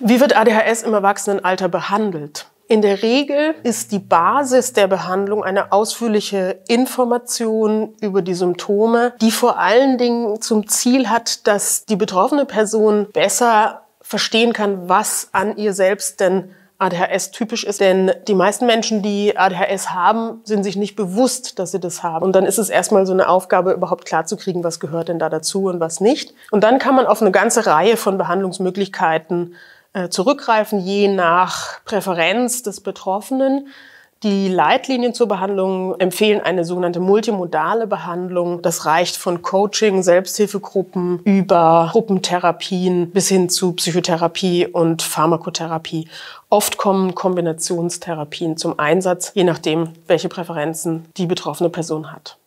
Wie wird ADHS im Erwachsenenalter behandelt? In der Regel ist die Basis der Behandlung eine ausführliche Information über die Symptome, die vor allen Dingen zum Ziel hat, dass die betroffene Person besser verstehen kann, was an ihr selbst denn ADHS typisch ist. Denn die meisten Menschen, die ADHS haben, sind sich nicht bewusst, dass sie das haben. Und dann ist es erstmal so eine Aufgabe, überhaupt klarzukriegen, was gehört denn da dazu und was nicht. Und dann kann man auf eine ganze Reihe von Behandlungsmöglichkeiten äh, zurückgreifen, je nach Präferenz des Betroffenen. Die Leitlinien zur Behandlung empfehlen eine sogenannte multimodale Behandlung. Das reicht von Coaching, Selbsthilfegruppen über Gruppentherapien bis hin zu Psychotherapie und Pharmakotherapie. Oft kommen Kombinationstherapien zum Einsatz, je nachdem, welche Präferenzen die betroffene Person hat.